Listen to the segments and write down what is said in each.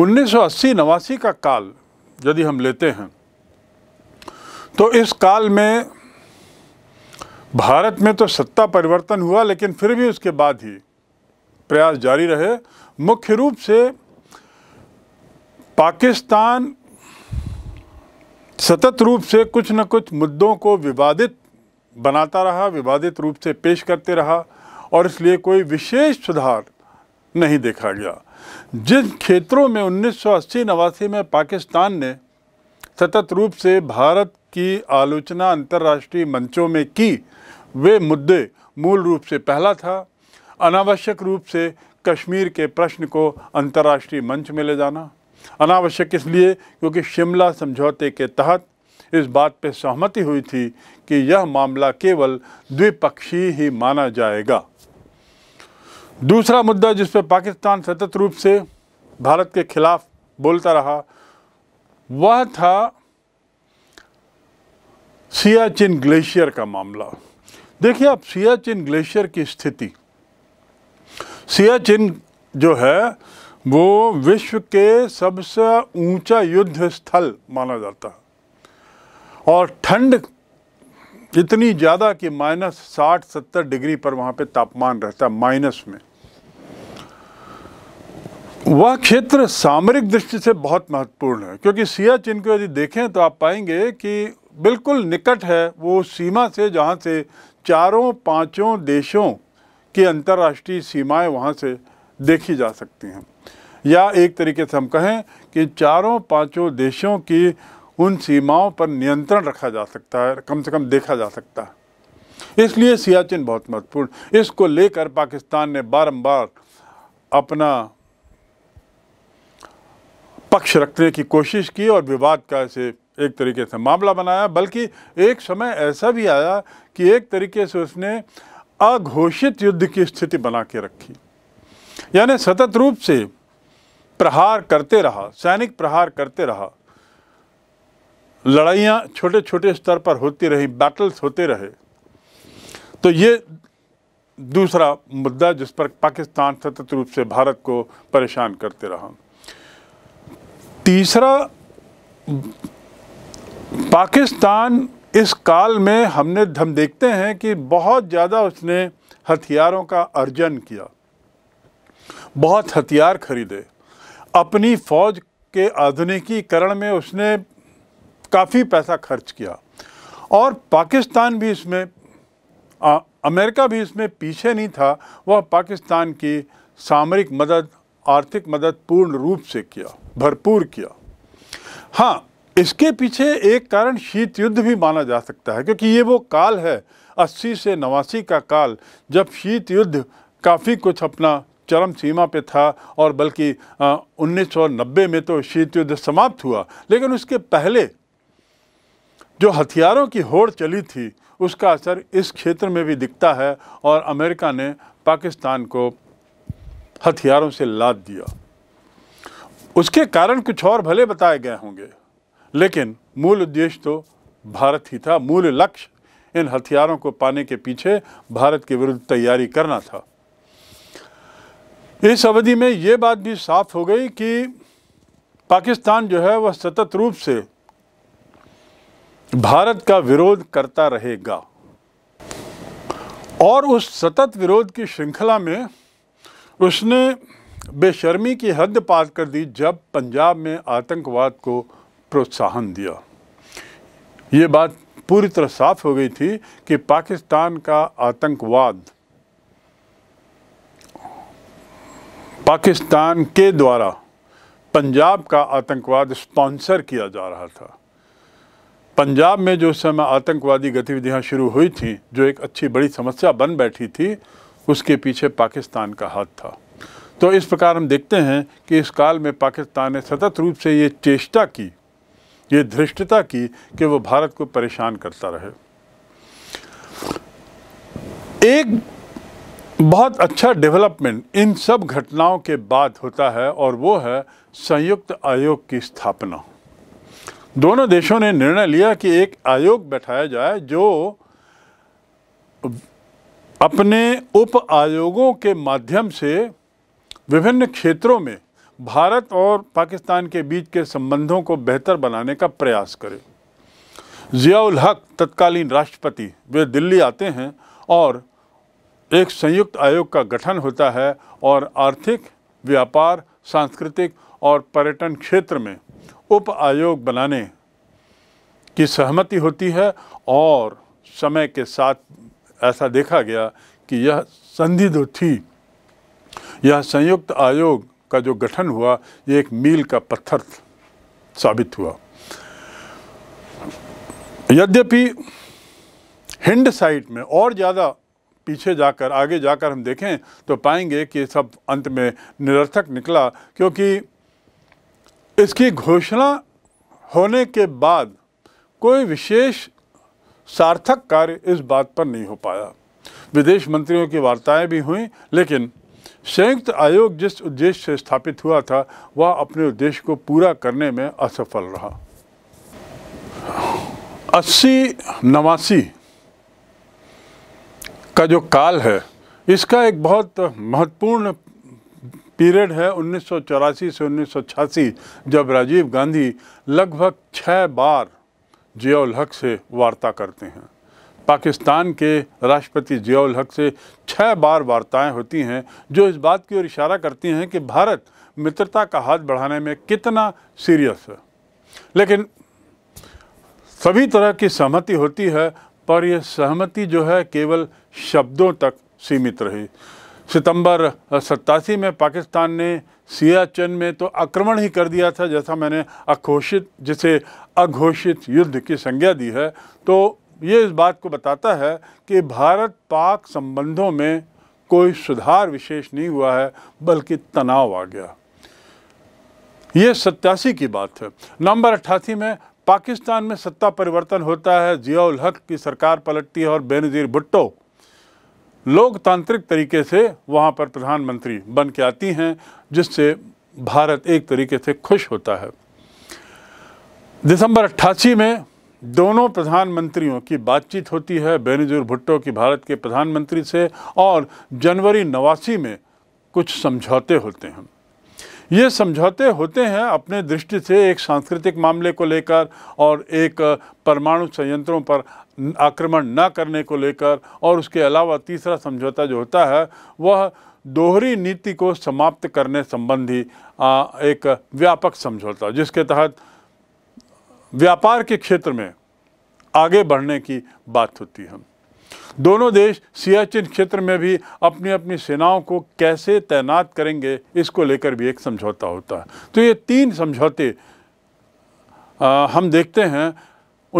उन्नीस सौ अस्सी नवासी का काल यदि हम लेते हैं तो इस काल में भारत में तो सत्ता परिवर्तन हुआ लेकिन फिर भी उसके बाद ही प्रयास जारी रहे मुख्य रूप से पाकिस्तान सतत रूप से कुछ न कुछ मुद्दों को विवादित बनाता रहा विवादित रूप से पेश करते रहा और इसलिए कोई विशेष सुधार नहीं देखा गया जिन क्षेत्रों में उन्नीस सौ अस्सी नवासी में पाकिस्तान ने सतत रूप से भारत की आलोचना अंतर्राष्ट्रीय मंचों में की वे मुद्दे मूल रूप से पहला था अनावश्यक रूप से कश्मीर के प्रश्न को अंतर्राष्ट्रीय मंच में ले जाना अनावश्यक इसलिए क्योंकि शिमला समझौते के तहत इस बात पर सहमति हुई थी कि यह मामला केवल द्विपक्षीय ही माना जाएगा दूसरा मुद्दा जिस पर पाकिस्तान सतत रूप से भारत के खिलाफ बोलता रहा वह था सियाचिन ग्लेशियर का मामला देखिए आप सियाचिन ग्लेशियर की स्थिति सियाचिन जो है वो विश्व के सबसे ऊंचा युद्ध स्थल माना जाता है और ठंड इतनी ज़्यादा कि माइनस साठ सत्तर डिग्री पर वहाँ पे तापमान रहता है माइनस में वह क्षेत्र सामरिक दृष्टि से बहुत महत्वपूर्ण है क्योंकि सियाचिन को यदि देखें तो आप पाएंगे कि बिल्कुल निकट है वो सीमा से जहाँ से चारों पांचों देशों की अंतर्राष्ट्रीय सीमाएं वहाँ से देखी जा सकती हैं या एक तरीके से हम कहें कि चारों पांचों देशों की उन सीमाओं पर नियंत्रण रखा जा सकता है कम से कम देखा जा सकता है इसलिए सियाचिन बहुत महत्वपूर्ण इसको लेकर पाकिस्तान ने बारम्बार अपना पक्ष रखने की कोशिश की और विवाद का इसे एक तरीके से मामला बनाया बल्कि एक समय ऐसा भी आया कि एक तरीके से उसने अघोषित युद्ध की स्थिति बना के रखी यानी सतत रूप से प्रहार करते रहा सैनिक प्रहार करते रहा लड़ाइयाँ छोटे छोटे स्तर पर होती रही बैटल्स होते रहे तो ये दूसरा मुद्दा जिस पर पाकिस्तान सतत रूप से भारत को परेशान करते रहा तीसरा पाकिस्तान इस काल में हमने हम देखते हैं कि बहुत ज़्यादा उसने हथियारों का अर्जन किया बहुत हथियार खरीदे अपनी फ़ौज के आधुनिकीकरण में उसने काफ़ी पैसा खर्च किया और पाकिस्तान भी इसमें आ, अमेरिका भी इसमें पीछे नहीं था वह पाकिस्तान की सामरिक मदद आर्थिक मदद पूर्ण रूप से किया भरपूर किया हाँ इसके पीछे एक कारण शीत युद्ध भी माना जा सकता है क्योंकि ये वो काल है अस्सी से नवासी का काल जब शीत युद्ध काफ़ी कुछ अपना चरम सीमा पे था और बल्कि सौ 1990 में तो शीत युद्ध समाप्त हुआ लेकिन उसके पहले जो हथियारों की होड़ चली थी उसका असर इस क्षेत्र में भी दिखता है और अमेरिका ने पाकिस्तान को हथियारों से लाद दिया उसके कारण कुछ और भले बताए गए होंगे लेकिन मूल उद्देश्य तो भारत ही था मूल लक्ष्य इन हथियारों को पाने के पीछे भारत के विरुद्ध तैयारी करना था इस अवधि में ये बात भी साफ हो गई कि पाकिस्तान जो है वह सतत रूप से भारत का विरोध करता रहेगा और उस सतत विरोध की श्रृंखला में उसने बेशर्मी की हद पार कर दी जब पंजाब में आतंकवाद को प्रोत्साहन दिया ये बात पूरी तरह साफ हो गई थी कि पाकिस्तान का आतंकवाद पाकिस्तान के द्वारा पंजाब का आतंकवाद स्पॉन्सर किया जा रहा था पंजाब में जो समय आतंकवादी गतिविधियां शुरू हुई थी जो एक अच्छी बड़ी समस्या बन बैठी थी उसके पीछे पाकिस्तान का हाथ था तो इस प्रकार हम देखते हैं कि इस काल में पाकिस्तान ने सतत रूप से ये चेष्टा की ये धृष्टता की कि वो भारत को परेशान करता रहे एक बहुत अच्छा डेवलपमेंट इन सब घटनाओं के बाद होता है और वो है संयुक्त आयोग की स्थापना दोनों देशों ने निर्णय लिया कि एक आयोग बैठाया जाए जो अपने उप आयोगों के माध्यम से विभिन्न क्षेत्रों में भारत और पाकिस्तान के बीच के संबंधों को बेहतर बनाने का प्रयास करें जियाउल हक तत्कालीन राष्ट्रपति वे दिल्ली आते हैं और एक संयुक्त आयोग का गठन होता है और आर्थिक व्यापार सांस्कृतिक और पर्यटन क्षेत्र में उप आयोग बनाने की सहमति होती है और समय के साथ ऐसा देखा गया कि यह संधि जो थी यह संयुक्त आयोग का जो गठन हुआ ये एक मील का पत्थर साबित हुआ यद्यपि हिंड साइट में और ज़्यादा पीछे जाकर आगे जाकर हम देखें तो पाएंगे कि सब अंत में निरर्थक निकला क्योंकि इसकी घोषणा होने के बाद कोई विशेष सार्थक कार्य इस बात पर नहीं हो पाया विदेश मंत्रियों की वार्ताएं भी हुई लेकिन संयुक्त आयोग जिस उद्देश्य से स्थापित हुआ था वह अपने उद्देश्य को पूरा करने में असफल रहा अस्सी नवासी का जो काल है इसका एक बहुत महत्वपूर्ण पीरियड है उन्नीस से उन्नीस जब राजीव गांधी लगभग छः बार जियालहक हक से वार्ता करते हैं पाकिस्तान के राष्ट्रपति जियाउल हक से छः बार वार्ताएं होती हैं जो इस बात की ओर इशारा करती हैं कि भारत मित्रता का हाथ बढ़ाने में कितना सीरियस है लेकिन सभी तरह की सहमति होती है पर यह सहमति जो है केवल शब्दों तक सीमित रही सितंबर सत्तासी में पाकिस्तान ने सियाचिन में तो आक्रमण ही कर दिया था जैसा मैंने अघोषित जिसे अघोषित युद्ध की संज्ञा दी है तो ये इस बात को बताता है कि भारत पाक संबंधों में कोई सुधार विशेष नहीं हुआ है बल्कि तनाव आ गया ये सत्तासी की बात है नंबर अट्ठासी में पाकिस्तान में सत्ता परिवर्तन होता है जियाउल हक की सरकार पलटती है और बेनज़ीर भुट्टो लोकतांत्रिक तरीके से वहाँ पर प्रधानमंत्री बन के आती हैं जिससे भारत एक तरीके से खुश होता है दिसंबर अट्ठासी में दोनों प्रधानमंत्रियों की बातचीत होती है बेनजूर भुट्टो की भारत के प्रधानमंत्री से और जनवरी नवासी में कुछ समझौते होते हैं ये समझौते होते हैं अपने दृष्टि से एक सांस्कृतिक मामले को लेकर और एक परमाणु संयंत्रों पर आक्रमण न करने को लेकर और उसके अलावा तीसरा समझौता जो होता है वह दोहरी नीति को समाप्त करने संबंधी एक व्यापक समझौता जिसके तहत व्यापार के क्षेत्र में आगे बढ़ने की बात होती है दोनों देश सियाचिन क्षेत्र में भी अपनी अपनी सेनाओं को कैसे तैनात करेंगे इसको लेकर भी एक समझौता होता है तो ये तीन समझौते हम देखते हैं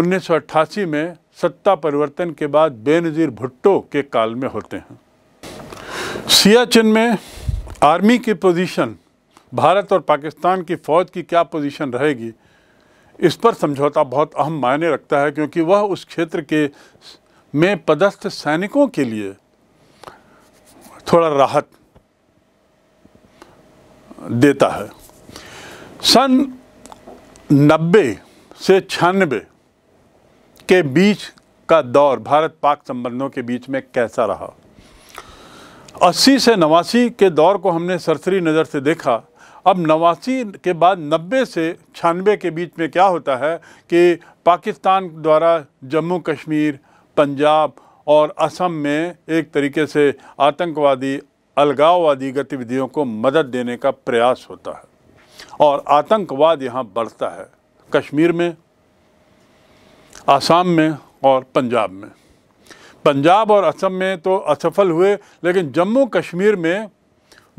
1988 में सत्ता परिवर्तन के बाद बेनज़ीर भुट्टो के काल में होते हैं सियाचिन में आर्मी की पोजीशन भारत और पाकिस्तान की फ़ौज की क्या पोजीशन रहेगी इस पर समझौता बहुत अहम मायने रखता है क्योंकि वह उस क्षेत्र के में पदस्थ सैनिकों के लिए थोड़ा राहत देता है सन नब्बे से छियानबे के बीच का दौर भारत पाक संबंधों के बीच में कैसा रहा 80 से नवासी के दौर को हमने सरसरी नज़र से देखा अब नवासी के बाद 90 से छियानवे के बीच में क्या होता है कि पाकिस्तान द्वारा जम्मू कश्मीर पंजाब और असम में एक तरीके से आतंकवादी अलगाववादी गतिविधियों को मदद देने का प्रयास होता है और आतंकवाद यहाँ बढ़ता है कश्मीर में आसाम में और पंजाब में पंजाब और असम में तो असफल हुए लेकिन जम्मू कश्मीर में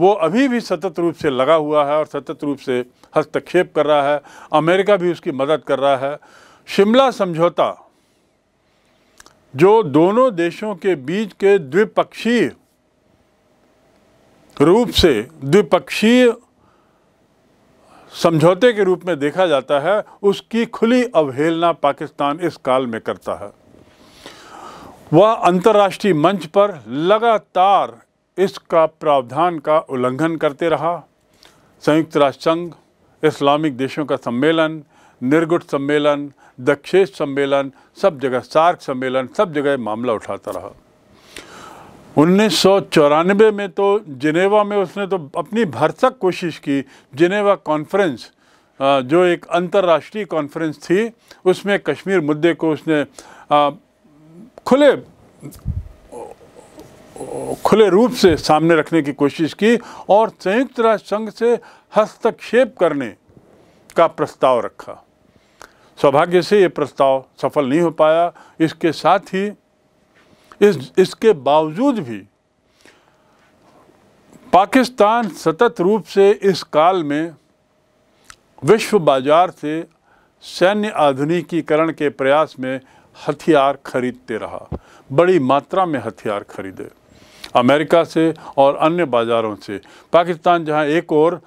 वो अभी भी सतत रूप से लगा हुआ है और सतत रूप से हस्तक्षेप कर रहा है अमेरिका भी उसकी मदद कर रहा है शिमला समझौता जो दोनों देशों के बीच के द्विपक्षीय रूप से द्विपक्षीय समझौते के रूप में देखा जाता है उसकी खुली अवहेलना पाकिस्तान इस काल में करता है वह अंतर्राष्ट्रीय मंच पर लगातार इसका प्रावधान का उल्लंघन करते रहा संयुक्त राष्ट्र संघ इस्लामिक देशों का सम्मेलन निर्गुट सम्मेलन दक्षेश सम्मेलन सब जगह सार्क सम्मेलन सब जगह मामला उठाता रहा उन्नीस में तो जिनेवा में उसने तो अपनी भरसक कोशिश की जिनेवा कॉन्फ्रेंस जो एक अंतर्राष्ट्रीय कॉन्फ्रेंस थी उसमें कश्मीर मुद्दे को उसने खुले खुले रूप से सामने रखने की कोशिश की और संयुक्त राष्ट्र संघ से हस्तक्षेप करने का प्रस्ताव रखा सौभाग्य से ये प्रस्ताव सफल नहीं हो पाया इसके साथ ही इस इसके बावजूद भी पाकिस्तान सतत रूप से इस काल में विश्व बाजार से सैन्य आधुनिकीकरण के प्रयास में हथियार खरीदते रहा बड़ी मात्रा में हथियार खरीदे अमेरिका से और अन्य बाज़ारों से पाकिस्तान जहां एक और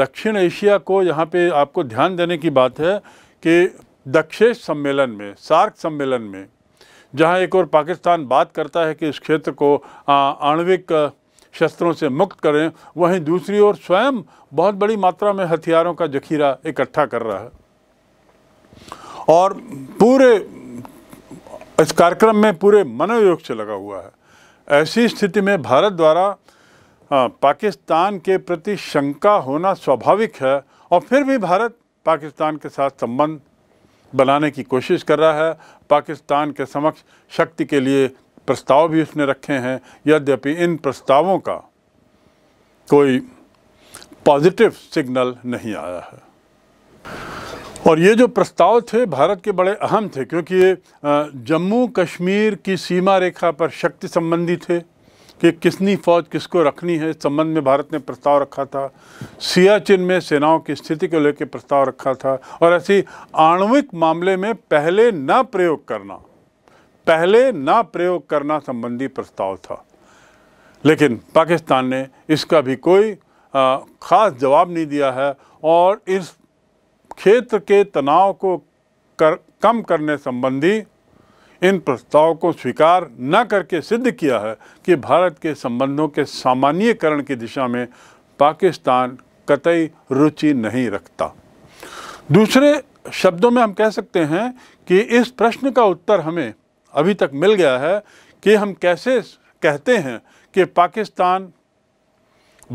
दक्षिण एशिया को यहाँ पे आपको ध्यान देने की बात है कि दक्षेश सम्मेलन में सार्क सम्मेलन में जहां एक और पाकिस्तान बात करता है कि इस क्षेत्र को आणविक शस्त्रों से मुक्त करें वहीं दूसरी ओर स्वयं बहुत बड़ी मात्रा में हथियारों का जखीरा इकट्ठा कर रहा है और पूरे इस कार्यक्रम में पूरे मनोयोग से लगा हुआ है ऐसी स्थिति में भारत द्वारा पाकिस्तान के प्रति शंका होना स्वाभाविक है और फिर भी भारत पाकिस्तान के साथ संबंध बनाने की कोशिश कर रहा है पाकिस्तान के समक्ष शक्ति के लिए प्रस्ताव भी उसने रखे हैं यद्यपि इन प्रस्तावों का कोई पॉजिटिव सिग्नल नहीं आया है और ये जो प्रस्ताव थे भारत के बड़े अहम थे क्योंकि ये जम्मू कश्मीर की सीमा रेखा पर शक्ति संबंधी थे कि किसनी फ़ौज किसको रखनी है इस संबंध में भारत ने प्रस्ताव रखा था सियाचिन में सेनाओं की स्थिति को लेकर प्रस्ताव रखा था और ऐसी आणविक मामले में पहले ना प्रयोग करना पहले ना प्रयोग करना संबंधी प्रस्ताव था लेकिन पाकिस्तान ने इसका भी कोई ख़ास जवाब नहीं दिया है और इस क्षेत्र के तनाव को कर, कम करने संबंधी इन प्रस्ताव को स्वीकार न करके सिद्ध किया है कि भारत के संबंधों के सामान्यकरण की दिशा में पाकिस्तान कतई रुचि नहीं रखता दूसरे शब्दों में हम कह सकते हैं कि इस प्रश्न का उत्तर हमें अभी तक मिल गया है कि हम कैसे कहते हैं कि पाकिस्तान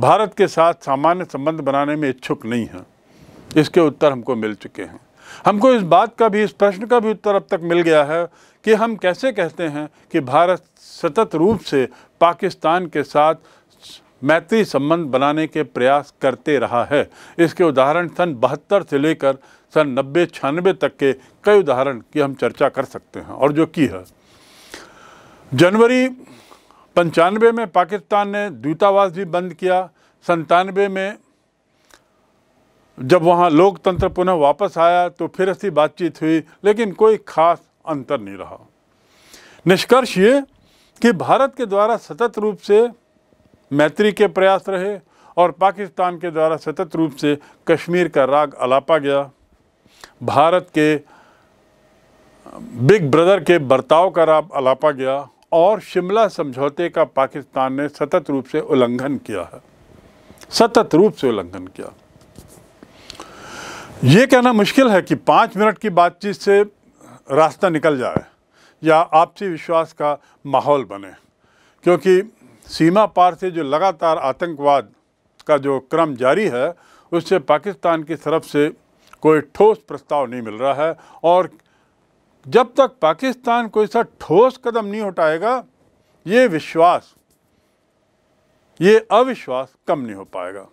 भारत के साथ सामान्य संबंध बनाने में इच्छुक नहीं है इसके उत्तर हमको मिल चुके हैं हमको इस बात का भी इस प्रश्न का भी उत्तर अब तक मिल गया है कि हम कैसे कहते हैं कि भारत सतत रूप से पाकिस्तान के साथ मैत्री संबंध बनाने के प्रयास करते रहा है इसके उदाहरण सन बहत्तर से लेकर सन नब्बे छियानबे तक के कई उदाहरण की हम चर्चा कर सकते हैं और जो की है जनवरी पंचानवे में पाकिस्तान ने दूतावास भी बंद किया संतानवे में जब वहाँ लोकतंत्र पुनः वापस आया तो फिर ऐसी बातचीत हुई लेकिन कोई ख़ास अंतर नहीं रहा निष्कर्ष ये कि भारत के द्वारा सतत रूप से मैत्री के प्रयास रहे और पाकिस्तान के द्वारा सतत रूप से कश्मीर का राग अलापा गया भारत के बिग ब्रदर के बर्ताव का राग अलापा गया और शिमला समझौते का पाकिस्तान ने सतत रूप से उल्लंघन किया है सतत रूप से उल्लंघन किया ये कहना मुश्किल है कि पाँच मिनट की बातचीत से रास्ता निकल जाए या आपसी विश्वास का माहौल बने क्योंकि सीमा पार से जो लगातार आतंकवाद का जो क्रम जारी है उससे पाकिस्तान की तरफ से कोई ठोस प्रस्ताव नहीं मिल रहा है और जब तक पाकिस्तान कोई सा ठोस कदम नहीं उठाएगा ये विश्वास ये अविश्वास कम नहीं हो पाएगा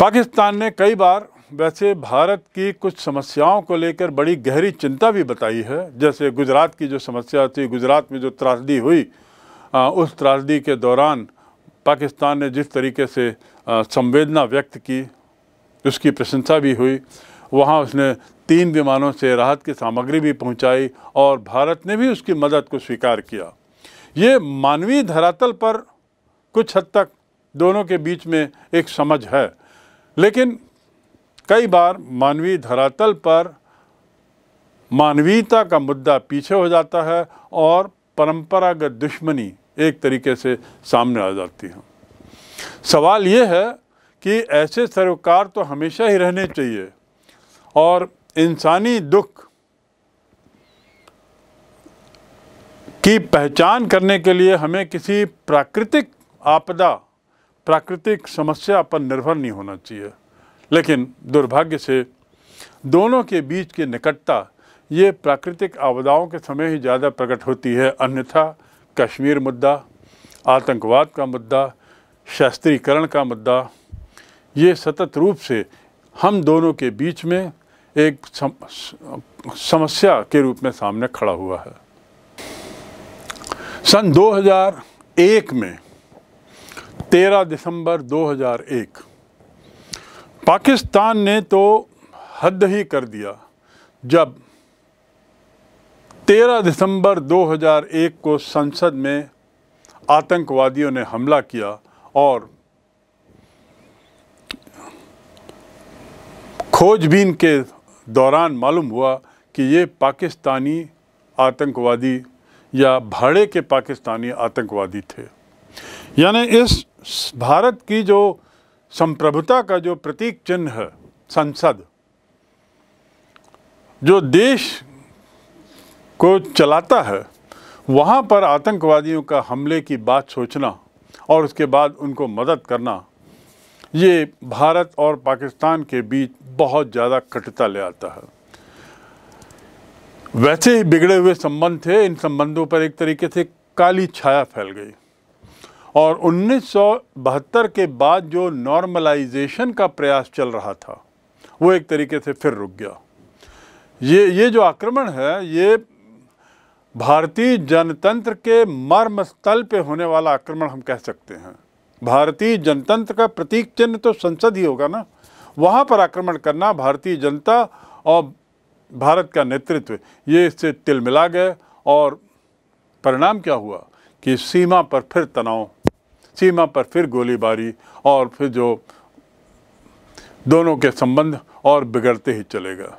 पाकिस्तान ने कई बार वैसे भारत की कुछ समस्याओं को लेकर बड़ी गहरी चिंता भी बताई है जैसे गुजरात की जो समस्या थी गुजरात में जो त्रासदी हुई आ, उस त्रासदी के दौरान पाकिस्तान ने जिस तरीके से संवेदना व्यक्त की उसकी प्रशंसा भी हुई वहाँ उसने तीन विमानों से राहत की सामग्री भी पहुँचाई और भारत ने भी उसकी मदद को स्वीकार किया ये मानवीय धरातल पर कुछ हद तक दोनों के बीच में एक समझ है लेकिन कई बार मानवीय धरातल पर मानवीयता का मुद्दा पीछे हो जाता है और परंपरागत दुश्मनी एक तरीके से सामने आ जाती है सवाल ये है कि ऐसे सरोकार तो हमेशा ही रहने चाहिए और इंसानी दुख की पहचान करने के लिए हमें किसी प्राकृतिक आपदा प्राकृतिक समस्या पर निर्भर नहीं होना चाहिए लेकिन दुर्भाग्य से दोनों के बीच की निकटता ये प्राकृतिक आपदाओं के समय ही ज़्यादा प्रकट होती है अन्यथा कश्मीर मुद्दा आतंकवाद का मुद्दा शास्त्रीकरण का मुद्दा ये सतत रूप से हम दोनों के बीच में एक सम, समस्या के रूप में सामने खड़ा हुआ है सन 2001 में 13 दिसंबर 2001 पाकिस्तान ने तो हद ही कर दिया जब 13 दिसंबर 2001 को संसद में आतंकवादियों ने हमला किया और खोजबीन के दौरान मालूम हुआ कि ये पाकिस्तानी आतंकवादी या भाड़े के पाकिस्तानी आतंकवादी थे यानी इस भारत की जो संप्रभुता का जो प्रतीक चिन्ह है संसद जो देश को चलाता है वहाँ पर आतंकवादियों का हमले की बात सोचना और उसके बाद उनको मदद करना ये भारत और पाकिस्तान के बीच बहुत ज़्यादा कटता ले आता है वैसे ही बिगड़े हुए संबंध थे इन संबंधों पर एक तरीके से काली छाया फैल गई और 1972 के बाद जो नॉर्मलाइजेशन का प्रयास चल रहा था वो एक तरीके से फिर रुक गया ये ये जो आक्रमण है ये भारतीय जनतंत्र के मर्म स्थल पे होने वाला आक्रमण हम कह सकते हैं भारतीय जनतंत्र का प्रतीक चिन्ह तो संसद ही होगा ना वहाँ पर आक्रमण करना भारतीय जनता और भारत का नेतृत्व ये इससे तिलमिला गए और परिणाम क्या हुआ कि सीमा पर फिर तनाव सीमा पर फिर गोलीबारी और फिर जो दोनों के संबंध और बिगड़ते ही चलेगा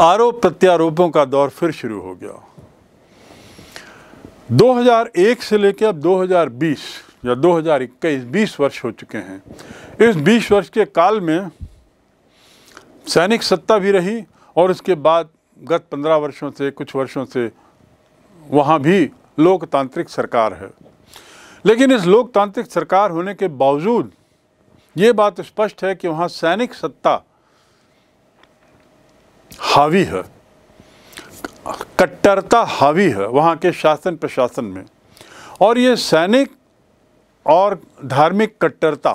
आरोप प्रत्यारोपों का दौर फिर शुरू हो गया 2001 से लेकर अब 2020 या 2021 बीस वर्ष हो चुके हैं इस 20 वर्ष के काल में सैनिक सत्ता भी रही और उसके बाद गत 15 वर्षों से कुछ वर्षों से वहाँ भी लोकतांत्रिक सरकार है लेकिन इस लोकतांत्रिक सरकार होने के बावजूद ये बात स्पष्ट है कि वहाँ सैनिक सत्ता हावी है कट्टरता हावी है वहाँ के शासन प्रशासन में और ये सैनिक और धार्मिक कट्टरता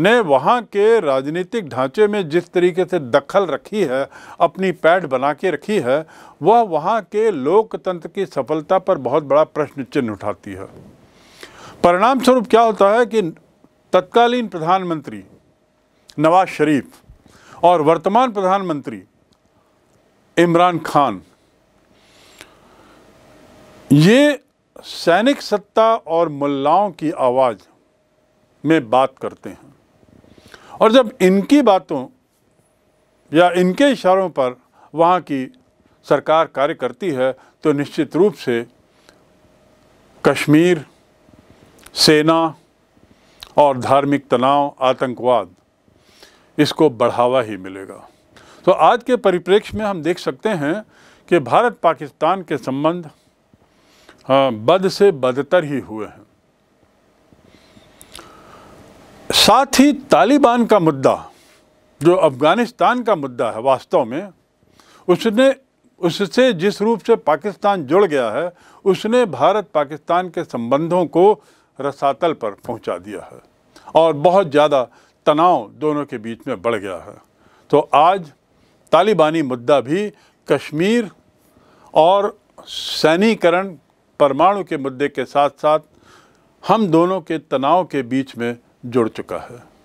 ने वहाँ के राजनीतिक ढांचे में जिस तरीके से दखल रखी है अपनी पैठ बना के रखी है वह वहाँ के लोकतंत्र की सफलता पर बहुत बड़ा प्रश्न चिन्ह उठाती है परिणाम स्वरूप क्या होता है कि तत्कालीन प्रधानमंत्री नवाज शरीफ और वर्तमान प्रधानमंत्री इमरान खान ये सैनिक सत्ता और मुल्लाओं की आवाज़ में बात करते हैं और जब इनकी बातों या इनके इशारों पर वहाँ की सरकार कार्य करती है तो निश्चित रूप से कश्मीर सेना और धार्मिक तनाव आतंकवाद इसको बढ़ावा ही मिलेगा तो आज के परिप्रेक्ष्य में हम देख सकते हैं कि भारत पाकिस्तान के संबंध हाँ, बद से बदतर ही हुए हैं साथ ही तालिबान का मुद्दा जो अफ़गानिस्तान का मुद्दा है वास्तव में उसने उससे जिस रूप से पाकिस्तान जुड़ गया है उसने भारत पाकिस्तान के संबंधों को रसातल पर पहुंचा दिया है और बहुत ज़्यादा तनाव दोनों के बीच में बढ़ गया है तो आज तालिबानी मुद्दा भी कश्मीर और सैनीकरण परमाणु के मुद्दे के साथ साथ हम दोनों के तनाव के बीच में जुड़ चुका है